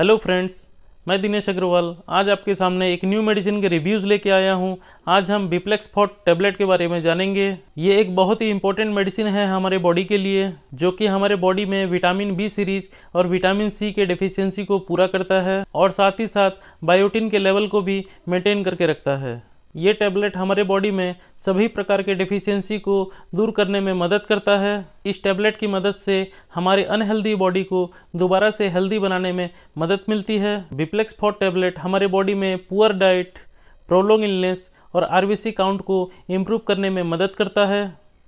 hello friends मैं दिनेश अग्रवाल आज आपके सामने एक न्यू मेडिसिन के रिव्यूज़ लेके आया हूँ आज हम बिप्लेक्स फॉट टेबलेट के बारे में जानेंगे ये एक बहुत ही इंपॉर्टेंट मेडिसिन है हमारे बॉडी के लिए जो कि हमारे बॉडी में विटामिन बी सीरीज और विटामिन सी के डिफिशियंसी को पूरा करता है और साथ ही साथ बायोटिन के लेवल को भी मेंटेन करके रखता है ये टैबलेट हमारे बॉडी में सभी प्रकार के डिफिशियंसी को दूर करने में मदद करता है इस टैबलेट की मदद से हमारे अनहेल्दी बॉडी को दोबारा से हेल्दी बनाने में मदद मिलती है बिप्लेक्स फॉर टैबलेट हमारे बॉडी में पुअर डाइट प्रोलोंग इलनेस और आरबीसी काउंट को इम्प्रूव करने में मदद करता है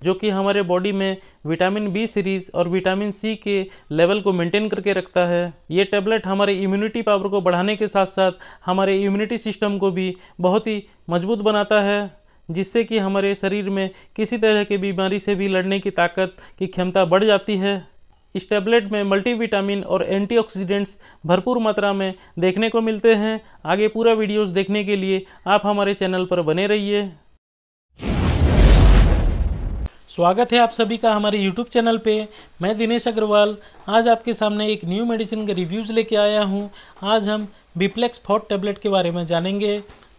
जो कि हमारे बॉडी में विटामिन बी सीरीज़ और विटामिन सी के लेवल को मेंटेन करके रखता है ये टैबलेट हमारे इम्यूनिटी पावर को बढ़ाने के साथ साथ हमारे इम्यूनिटी सिस्टम को भी बहुत ही मजबूत बनाता है जिससे कि हमारे शरीर में किसी तरह की बीमारी से भी लड़ने की ताकत की क्षमता बढ़ जाती है इस टैबलेट में मल्टीविटामिन और एंटीऑक्सीडेंट्स भरपूर मात्रा में देखने को मिलते हैं आगे पूरा वीडियोस देखने के लिए आप हमारे चैनल पर बने रहिए स्वागत है आप सभी का हमारे यूट्यूब चैनल पे मैं दिनेश अग्रवाल आज आपके सामने एक न्यू मेडिसिन के रिव्यूज़ लेके आया हूँ आज हम बिप्लेक्स फोर्ट टैबलेट के बारे में जानेंगे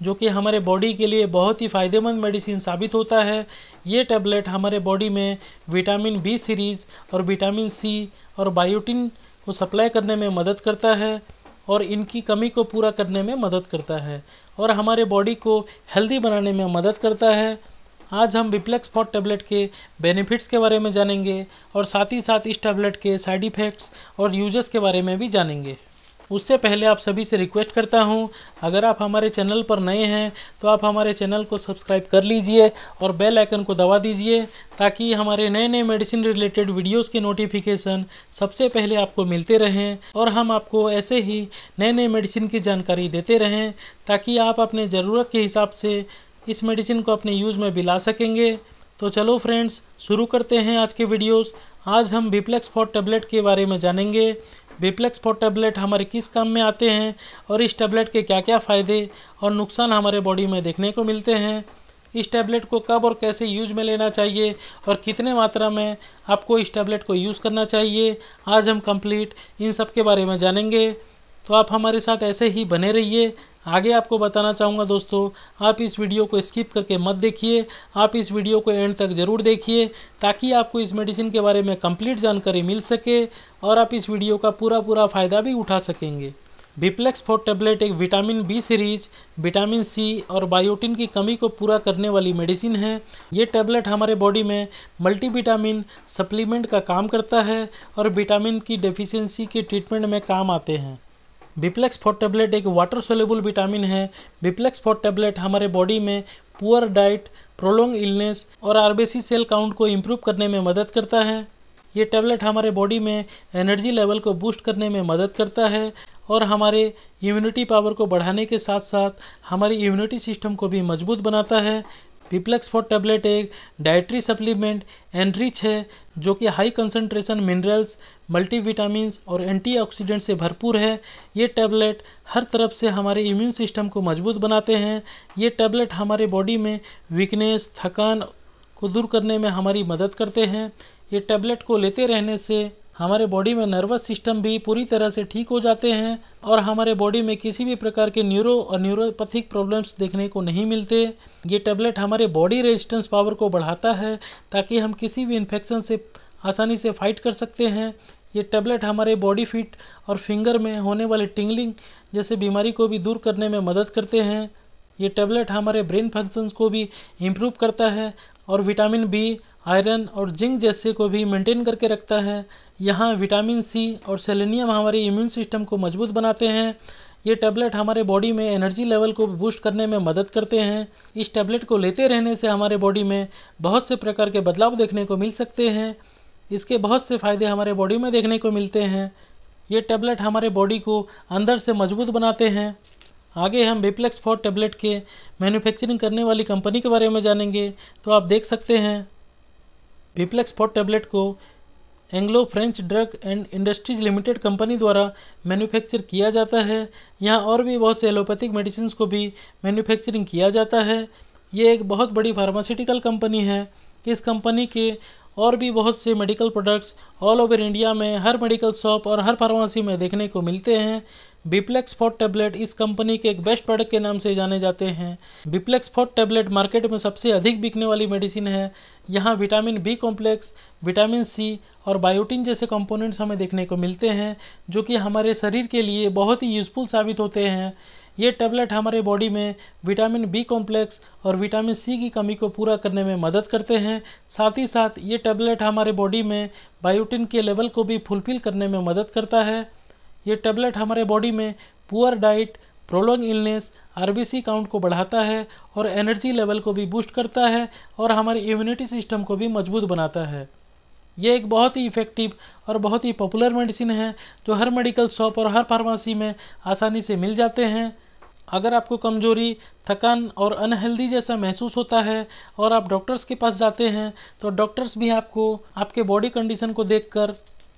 जो कि हमारे बॉडी के लिए बहुत ही फ़ायदेमंद मेडिसिन साबित होता है ये टैबलेट हमारे बॉडी में विटामिन बी सीरीज़ और विटामिन सी और बायोटिन को सप्लाई करने में मदद करता है और इनकी कमी को पूरा करने में मदद करता है और हमारे बॉडी को हेल्दी बनाने में मदद करता है आज हम बिप्लेक्स फॉर टैबलेट के बेनिफिट्स के बारे में जानेंगे और साथ ही साथ इस टैबलेट के साइड इफ़ेक्ट्स और यूजर्स के बारे में भी जानेंगे उससे पहले आप सभी से रिक्वेस्ट करता हूं अगर आप हमारे चैनल पर नए हैं तो आप हमारे चैनल को सब्सक्राइब कर लीजिए और बेल आइकन को दबा दीजिए ताकि हमारे नए नए मेडिसिन रिलेटेड वीडियोस के नोटिफिकेशन सबसे पहले आपको मिलते रहें और हम आपको ऐसे ही नए नए मेडिसिन की जानकारी देते रहें ताकि आप अपने ज़रूरत के हिसाब से इस मेडिसिन को अपने यूज़ में भी ला सकेंगे तो चलो फ्रेंड्स शुरू करते हैं आज के वीडियोस आज हम बिप्लेक्स फॉर टैबलेट के बारे में जानेंगे बिप्लेक्स फॉर टैबलेट हमारे किस काम में आते हैं और इस टैबलेट के क्या क्या फ़ायदे और नुकसान हमारे बॉडी में देखने को मिलते हैं इस टैबलेट को कब और कैसे यूज में लेना चाहिए और कितने मात्रा में आपको इस टैबलेट को यूज़ करना चाहिए आज हम कंप्लीट इन सब के बारे में जानेंगे तो आप हमारे साथ ऐसे ही बने रहिए आगे आपको बताना चाहूँगा दोस्तों आप इस वीडियो को स्किप करके मत देखिए आप इस वीडियो को एंड तक ज़रूर देखिए ताकि आपको इस मेडिसिन के बारे में कंप्लीट जानकारी मिल सके और आप इस वीडियो का पूरा पूरा फ़ायदा भी उठा सकेंगे बिप्लेक्स फोर टेबलेट एक vitamin B series vitamin C और बायोटिन की कमी को पूरा करने वाली मेडिसिन है ये टैबलेट हमारे बॉडी में मल्टीविटामिन सप्लीमेंट का काम करता है और विटामिन की डेफिशिएंसी के ट्रीटमेंट में काम आते हैं बिप्लेक्स फोर टेबलेट एक वाटर सोलेबल विटामिन है बिप्लेक्स फोर टेबलेट हमारे बॉडी में पुअर डाइट प्रोलोंग इलनेस और आरबीसी सेल काउंट को इम्प्रूव करने में मदद करता है ये टैबलेट हमारे बॉडी में एनर्जी लेवल को बूस्ट करने में मदद करता है और हमारे इम्यूनिटी पावर को बढ़ाने के साथ साथ हमारी इम्यूनिटी सिस्टम को भी मजबूत बनाता है पीप्लेक्स फोर टैबलेट एक डाइट्री सप्लीमेंट एनरिच है जो कि हाई कंसनट्रेशन मिनरल्स मल्टीविटामिन और एंटीऑक्सीडेंट से भरपूर है ये टैबलेट हर तरफ से हमारे इम्यून सिस्टम को मजबूत बनाते हैं ये टैबलेट हमारे बॉडी में वीकनेस थकान को दूर करने में हमारी मदद करते हैं ये टैबलेट को लेते रहने से हमारे बॉडी में नर्वस सिस्टम भी पूरी तरह से ठीक हो जाते हैं और हमारे बॉडी में किसी भी प्रकार के न्यूरो और न्यूरोपैथिक प्रॉब्लम्स देखने को नहीं मिलते ये टैबलेट हमारे बॉडी रेजिस्टेंस पावर को बढ़ाता है ताकि हम किसी भी इन्फेक्शन से आसानी से फाइट कर सकते हैं ये टैबलेट हमारे बॉडी फिट और फिंगर में होने वाले टिंगलिंग जैसे बीमारी को भी दूर करने में मदद करते हैं ये टैबलेट हमारे ब्रेन फंक्शंस को भी इम्प्रूव करता है और विटामिन बी आयरन और जिंक जैसे को भी मेंटेन करके रखता है यहाँ विटामिन सी और सेलेनियम हमारे इम्यून सिस्टम को मजबूत बनाते हैं ये टैबलेट हमारे बॉडी में एनर्जी लेवल को बूस्ट करने में मदद करते हैं इस टैबलेट को लेते रहने से हमारे बॉडी में बहुत से प्रकार के बदलाव देखने को मिल सकते हैं इसके बहुत से फ़ायदे हमारे बॉडी में देखने को मिलते हैं ये टैबलेट हमारे बॉडी को अंदर से मजबूत बनाते हैं आगे हम बेप्लेक्स फॉर टैबलेट के मैन्युफैक्चरिंग करने वाली कंपनी के बारे में जानेंगे तो आप देख सकते हैं बेप्लेक्स फॉर टैबलेट को Anglo French drug and industries limited company द्वारा मैन्युफैक्चर किया जाता है यहाँ और भी बहुत से एलोपैथिक मेडिसिन को भी मैन्युफैक्चरिंग किया जाता है ये एक बहुत बड़ी फार्मास्यूटिकल कंपनी है इस कंपनी के और भी बहुत से medical products all over India में हर मेडिकल शॉप और हर फार्मेसी में देखने को मिलते हैं बिप्लेक्स फोर्ट टैबलेट इस कंपनी के एक बेस्ट प्रोडक्ट के नाम से जाने जाते हैं बिप्लेक्स फोर्ट टैबलेट मार्केट में सबसे अधिक बिकने वाली मेडिसिन है यहाँ vitamin B complex vitamin C और बायोटिन जैसे कंपोनेंट्स हमें देखने को मिलते हैं जो कि हमारे शरीर के लिए बहुत ही यूज़फुल साबित होते हैं ये टैबलेट हमारे बॉडी में विटामिन बी कॉम्प्लेक्स और विटामिन सी की कमी को पूरा करने में मदद करते हैं साथ ही साथ ये टैबलेट हमारे बॉडी में बायोटिन के लेवल को भी फुलफिल करने में मदद करता है ये टेबलेट हमारे बॉडी में poor diet prolong illness RBC count को बढ़ाता है और एनर्जी लेवल को भी बूस्ट करता है और हमारे इम्यूनिटी सिस्टम को भी मजबूत बनाता है ये एक बहुत ही इफ़ेक्टिव और बहुत ही पॉपुलर मेडिसिन है जो हर मेडिकल शॉप और हर फार्मेसी में आसानी से मिल जाते हैं अगर आपको कमजोरी थकान और अनहेल्दी जैसा महसूस होता है और आप डॉक्टर्स के पास जाते हैं तो डॉक्टर्स भी आपको आपके बॉडी कंडीशन को देखकर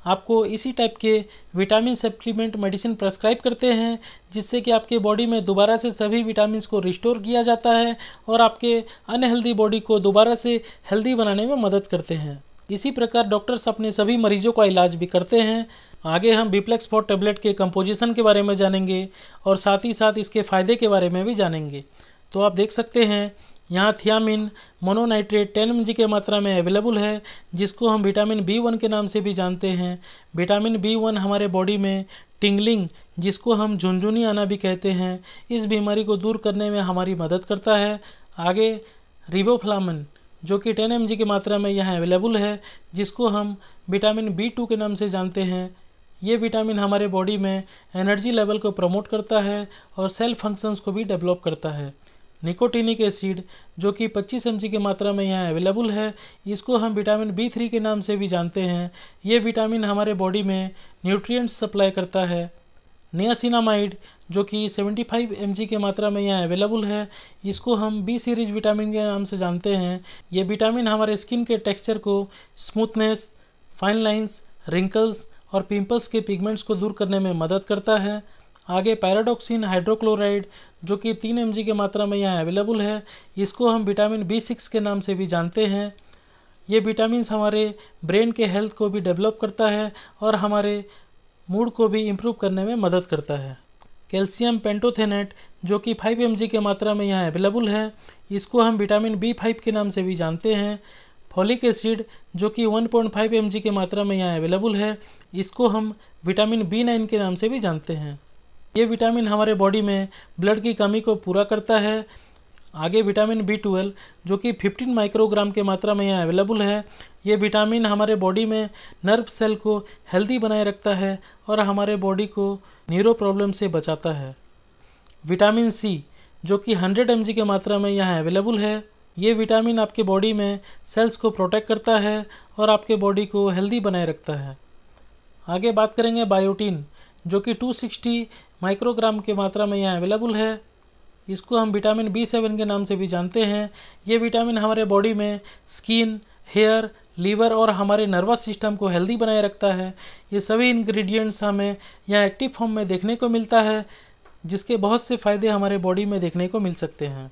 आपको इसी टाइप के विटामिन सप्लीमेंट मेडिसिन प्रस्क्राइब करते हैं जिससे कि आपके बॉडी में दोबारा से सभी विटामिन को रिस्टोर किया जाता है और आपके अनहेल्दी बॉडी को दोबारा से हेल्दी बनाने में मदद करते हैं इसी प्रकार डॉक्टर्स अपने सभी मरीजों का इलाज भी करते हैं आगे हम बीप्लेक्स फोर टेबलेट के कंपोजिशन के बारे में जानेंगे और साथ ही साथ इसके फ़ायदे के बारे में भी जानेंगे तो आप देख सकते हैं यहाँ थियामिन मोनोनाइट्रेट टेन एम के मात्रा में अवेलेबल है जिसको हम विटामिन बी वन के नाम से भी जानते हैं विटामिन बी वन हमारे बॉडी में टिंगलिंग जिसको हम झुनझुनी आना भी कहते हैं इस बीमारी को दूर करने में हमारी मदद करता है आगे रिबोफ्लामिन जो कि टेन एम की मात्रा में यहाँ अवेलेबल है जिसको हम विटामिन बी टू के नाम से जानते हैं ये विटामिन हमारे बॉडी में एनर्जी लेवल को प्रमोट करता है और सेल फंक्शंस को भी डेवलप करता है निकोटिनिक एसिड जो कि 25 एम की मात्रा में यहाँ अवेलेबल है इसको हम विटामिन बी थ्री के नाम से भी जानते हैं ये विटामिन हमारे बॉडी में न्यूट्रिएंट्स सप्लाई करता है नियासिनामाइड जो कि 75 एम की मात्रा में यहाँ अवेलेबल है इसको हम बी सीरीज विटामिन के नाम से जानते हैं ये विटामिन हमारे स्किन के टेक्सचर को स्मूथनेस फाइन लाइन्स रिंकल्स और पिंपल्स के पिगमेंट्स को दूर करने में मदद करता है आगे पैराडोक्सिन हाइड्रोक्लोराइड जो कि तीन एम की मात्रा में यहाँ अवेलेबल है इसको हम विटामिन बी सिक्स के नाम से भी जानते हैं ये विटामिन हमारे ब्रेन के हेल्थ को भी डेवलप करता है और हमारे मूड को भी इम्प्रूव करने में मदद करता है कैल्शियम पेंटोथेनेट जो कि 5 एम की मात्रा में यहाँ अवेलेबल है इसको हम विटामिन बी फाइव के नाम से भी जानते हैं फॉलिक एसिड जो कि 1.5 पॉइंट की मात्रा में यहाँ अवेलेबल है इसको हम विटामिन बी नाइन के नाम से भी जानते हैं ये विटामिन हमारे बॉडी में ब्लड की कमी को पूरा करता है आगे विटामिन बी ट्वेल्व जो कि 15 माइक्रोग्राम के मात्रा में यहाँ अवेलेबल है ये विटामिन हमारे बॉडी में नर्व सेल को हेल्दी बनाए रखता है और हमारे बॉडी को न्यूरो प्रॉब्लम से बचाता है विटामिन सी जो कि 100 एम की मात्रा में यहाँ अवेलेबल है ये विटामिन आपके बॉडी में सेल्स को प्रोटेक्ट करता है और आपके बॉडी को हेल्दी बनाए रखता है आगे बात करेंगे बायोटीन जो कि 260 माइक्रोग्राम के मात्रा में यहाँ अवेलेबल है इसको हम विटामिन बी सेवन के नाम से भी जानते हैं ये विटामिन हमारे बॉडी में स्किन हेयर लीवर और हमारे नर्वस सिस्टम को हेल्दी बनाए रखता है ये सभी इंग्रेडिएंट्स हमें यहाँ एक्टिव फॉर्म में देखने को मिलता है जिसके बहुत से फ़ायदे हमारे बॉडी में देखने को मिल सकते हैं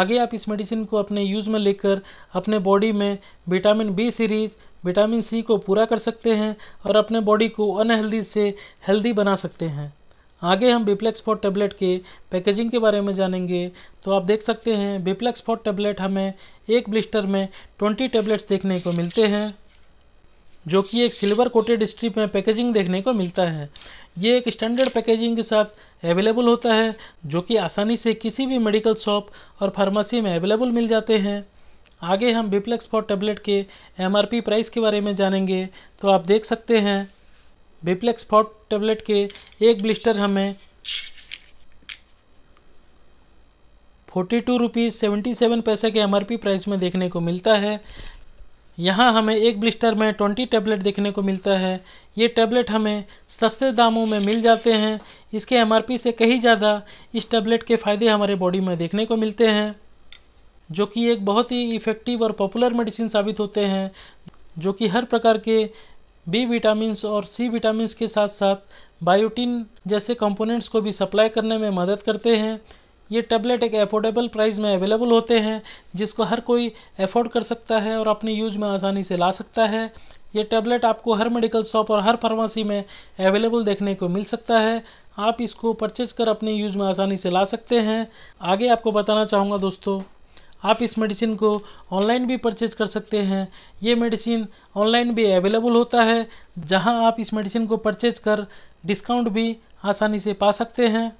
आगे आप इस मेडिसिन को अपने यूज़ में लेकर अपने बॉडी में vitamin B series vitamin C को पूरा कर सकते हैं और अपने बॉडी को अनहेल्दी से हेल्दी बना सकते हैं आगे हम बिप्लेक्स फोर टेबलेट के पैकेजिंग के बारे में जानेंगे तो आप देख सकते हैं बिप्लेक्स फोर टेबलेट हमें एक ब्लिस्टर में ट्वेंटी टेबलेट्स देखने को मिलते हैं जो कि एक सिल्वर कोटेड स्ट्रिप में पैकेजिंग देखने को मिलता है ये एक स्टैंडर्ड पैकेजिंग के साथ अवेलेबल होता है जो कि आसानी से किसी भी मेडिकल शॉप और फार्मेसी में अवेलेबल मिल जाते हैं आगे हम बिप्लेक्स फॉर टेबलेट के एम प्राइस के बारे में जानेंगे तो आप देख सकते हैं बिप्लेक्स फॉट टेबलेट के एक ब्लिस्टर हमें forty two rupees seventy seven पैसे के एमआरपी प्राइस में देखने को मिलता है यहाँ हमें एक ब्लिस्टर में ट्वेंटी टैबलेट देखने को मिलता है ये टैबलेट हमें सस्ते दामों में मिल जाते हैं इसके एमआरपी से कहीं ज़्यादा इस टैबलेट के फ़ायदे हमारे बॉडी में देखने को मिलते हैं जो कि एक बहुत ही इफ़ेक्टिव और पॉपुलर मेडिसिन साबित होते हैं जो कि हर प्रकार के बी विटामिन और सी विटामिन के साथ साथ बायोटिन जैसे कंपोनेंट्स को भी सप्लाई करने में मदद करते हैं ये टैबलेट एक अफोर्डेबल प्राइस में अवेलेबल होते हैं जिसको हर कोई अफोर्ड कर सकता है और अपने यूज में आसानी से ला सकता है ये टैबलेट आपको हर मेडिकल शॉप और हर फार्मेसी में अवेलेबल देखने को मिल सकता है आप इसको परचेज कर अपने यूज में आसानी से ला सकते हैं आगे आपको बताना चाहूँगा दोस्तों आप इस मेडिसिन को ऑनलाइन भी परचेज कर सकते हैं ये मेडिसिन ऑनलाइन भी अवेलेबल होता है जहां आप इस मेडिसिन को परचेज कर डिस्काउंट भी आसानी से पा सकते हैं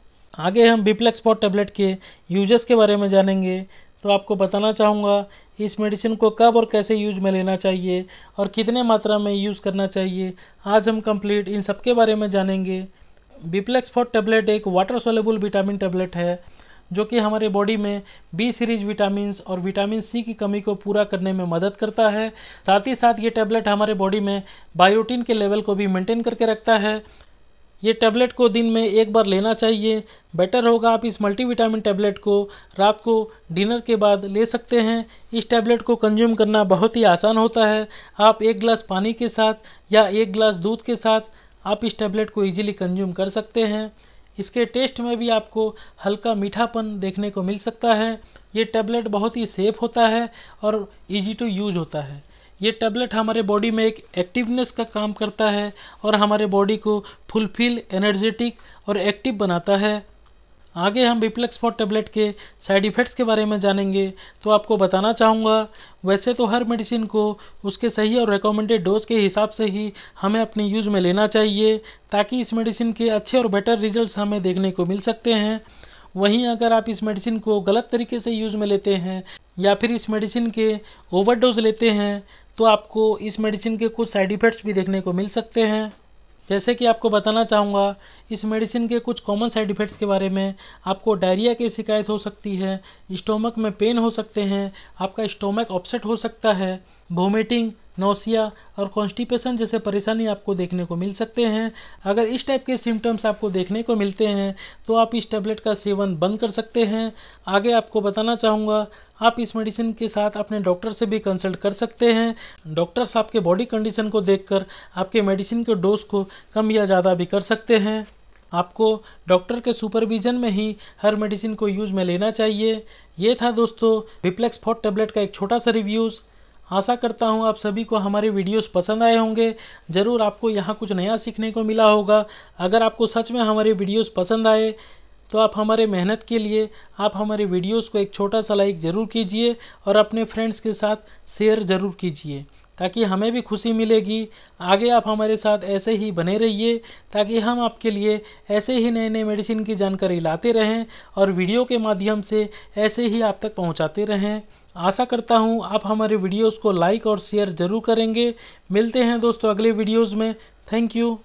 आगे हम बिप्लेक्स पॉट टेबलेट के यूजर्स के बारे में जानेंगे तो आपको बताना चाहूँगा इस मेडिसिन को कब और कैसे यूज में लेना चाहिए और कितने मात्रा में यूज़ करना चाहिए आज हम कंप्लीट इन सब के बारे में जानेंगे बिप्लेक्स फोर्ट टेबलेट एक वाटर सोलेबल विटामिन टेबलेट है जो कि हमारे बॉडी में बी सीरीज विटामिन और विटामिन सी की कमी को पूरा करने में मदद करता है साथ ही साथ ये टैबलेट हमारे बॉडी में बायोटीन के लेवल को भी मेंटेन करके रखता है ये टैबलेट को दिन में एक बार लेना चाहिए बेटर होगा आप इस मल्टीविटामिन टैबलेट को रात को डिनर के बाद ले सकते हैं इस टैबलेट को कंज्यूम करना बहुत ही आसान होता है आप एक गिलास पानी के साथ या एक गिलास दूध के साथ आप इस टैबलेट को इजीली कंज्यूम कर सकते हैं इसके टेस्ट में भी आपको हल्का मीठापन देखने को मिल सकता है ये टैबलेट बहुत ही सेफ होता है और इजी टू यूज होता है ये टैबलेट हमारे बॉडी में एक एक्टिवनेस का काम करता है और हमारे बॉडी को फुलफिल एनर्जेटिक और एक्टिव बनाता है आगे हम विप्लेक्स फॉर टेबलेट के साइड इफ़ेक्ट्स के बारे में जानेंगे तो आपको बताना चाहूँगा वैसे तो हर मेडिसिन को उसके सही और रिकमेंडेड डोज के हिसाब से ही हमें अपने यूज में लेना चाहिए ताकि इस मेडिसिन के अच्छे और बेटर रिजल्ट्स हमें देखने को मिल सकते हैं वहीं अगर आप इस मेडिसिन को गलत तरीके से यूज़ में लेते हैं या फिर इस मेडिसिन के ओवरडोज लेते हैं तो आपको इस मेडिसिन के कुछ साइड इफ़ेक्ट्स भी देखने को मिल सकते हैं जैसे कि आपको बताना चाहूँगा इस मेडिसिन के कुछ कॉमन साइड इफ़ेक्ट्स के बारे में आपको डायरिया की शिकायत हो सकती है स्टोमक में पेन हो सकते हैं आपका स्टोमक अपसेट हो सकता है वोमिटिंग नौसिया और कॉन्स्टिपेशन जैसे परेशानी आपको देखने को मिल सकते हैं अगर इस टाइप के सिम्टम्स आपको देखने को मिलते हैं तो आप इस टैबलेट का सेवन बंद कर सकते हैं आगे आपको बताना चाहूँगा आप इस मेडिसिन के साथ अपने डॉक्टर से भी कंसल्ट कर सकते हैं डॉक्टर्स आपके बॉडी कंडीशन को देखकर आपके मेडिसिन के डोज को कम या ज़्यादा भी कर सकते हैं आपको डॉक्टर के सुपरविज़न में ही हर मेडिसिन को यूज़ में लेना चाहिए ये था दोस्तों विप्लेक्स फोर्ट टेबलेट का एक छोटा सा रिव्यूज़ आशा करता हूँ आप सभी को हमारे वीडियोस पसंद आए होंगे ज़रूर आपको यहाँ कुछ नया सीखने को मिला होगा अगर आपको सच में हमारे वीडियोस पसंद आए तो आप हमारे मेहनत के लिए आप हमारे वीडियोस को एक छोटा सा लाइक ज़रूर कीजिए और अपने फ्रेंड्स के साथ शेयर ज़रूर कीजिए ताकि हमें भी खुशी मिलेगी आगे आप हमारे साथ ऐसे ही बने रहिए ताकि हम आपके लिए ऐसे ही नए नए मेडिसिन की जानकारी लाते रहें और वीडियो के माध्यम से ऐसे ही आप तक पहुँचाते रहें आशा करता हूँ आप हमारे वीडियोस को लाइक और शेयर ज़रूर करेंगे मिलते हैं दोस्तों अगले वीडियोस में थैंक यू